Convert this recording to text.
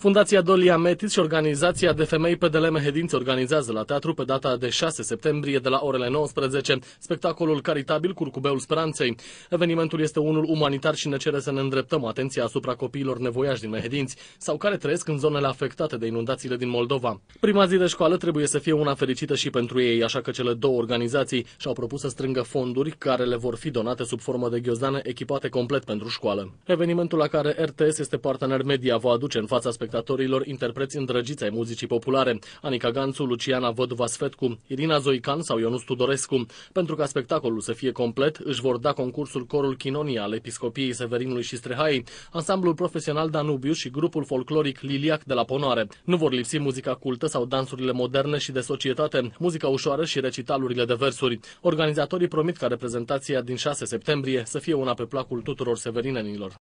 Fundația Dolia Metis și Organizația de Femei PDL Mehedinți organizează la teatru pe data de 6 septembrie de la orele 19 spectacolul caritabil Curcubeul Speranței. Evenimentul este unul umanitar și ne cere să ne îndreptăm atenția asupra copiilor nevoiași din Mehedinți sau care trăiesc în zonele afectate de inundațiile din Moldova. Prima zi de școală trebuie să fie una fericită și pentru ei, așa că cele două organizații și-au propus să strângă fonduri care le vor fi donate sub formă de ghiozdan echipate complet pentru școală. Evenimentul la care RTS este partener media va aduce în fața spectacolului spectatorilor interpreți îndrăgiți ai muzicii populare, Anica Ganțu, Luciana Văduva Sfetcu, Irina Zoican sau Ionus Tudorescu. Pentru ca spectacolul să fie complet, își vor da concursul Corul Chinonia al Episcopiei Severinului și Strehaiei, ansamblul profesional Danubiu și grupul folcloric Liliac de la Ponoare. Nu vor lipsi muzica cultă sau dansurile moderne și de societate, muzica ușoară și recitalurile de versuri. Organizatorii promit ca reprezentația din 6 septembrie să fie una pe placul tuturor severinenilor.